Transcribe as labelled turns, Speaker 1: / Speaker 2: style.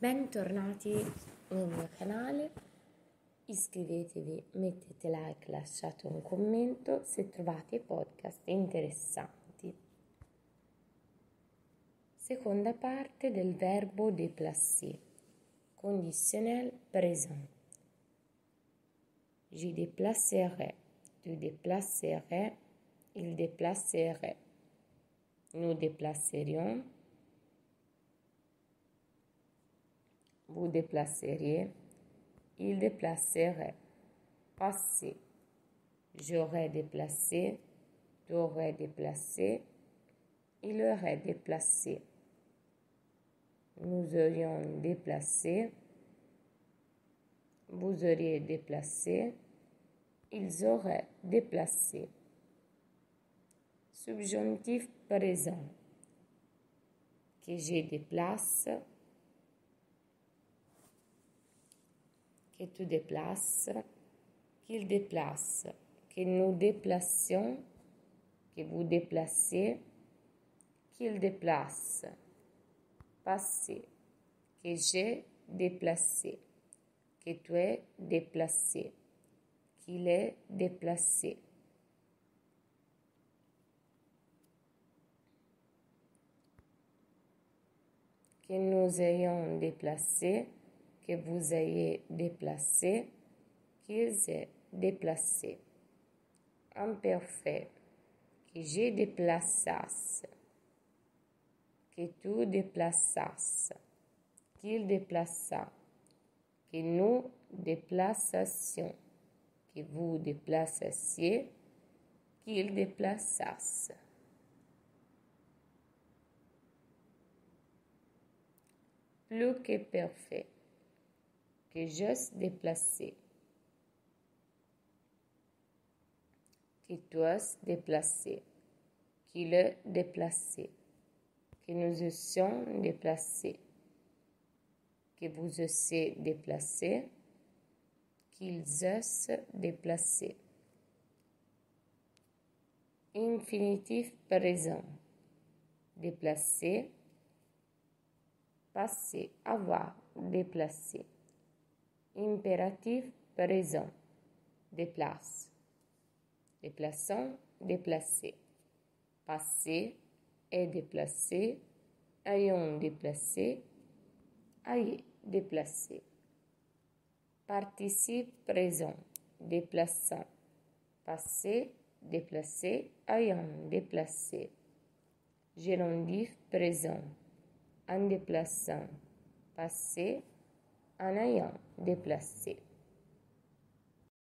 Speaker 1: Bentornati nel mio canale, iscrivetevi, mettete like, lasciate un commento se trovate i podcast interessanti. Seconda parte del verbo déplacer, conditionnel présent. Je déplacerai, tu déplacerais, il déplacerait. Nous déplacerions, vous déplaceriez, il déplacerait. Passé, j'aurais déplacé, t'aurais déplacé, il aurait déplacé. Nous aurions déplacé, vous auriez déplacé, ils auraient déplacé. Subjonctif présent que je déplace, que tu déplaces, qu'il déplace, que nous déplacions, que vous déplacez, qu'il déplace, passé, que j'ai déplacé, que tu es déplacé, qu'il est déplacé. que nous ayons déplacé, que vous ayez déplacé, qu'ils aient déplacé. Imparfait, que j'ai déplacé. que tu déplaçasse qu'il déplaça, que nous déplacions. que vous déplaçassiez, qu'il déplaçasse. Plus que parfait que j'ose déplacer. Que tu oses déplacer. Qu'il le déplacé. Que nous eussions déplacer. Que vous eussiez déplacer. Qu'ils osent déplacer. Infinitif présent. Déplacer. Passer. Avoir. Déplacer impératif présent. Déplace. Déplaçant, déplacé. Passé est déplacé. Ayant déplacé. Ayez déplacé. Participe présent. Déplaçant. Passé, déplacé. Ayant déplacé. Gérondif présent. En déplaçant. Passé, en ayant déplacé.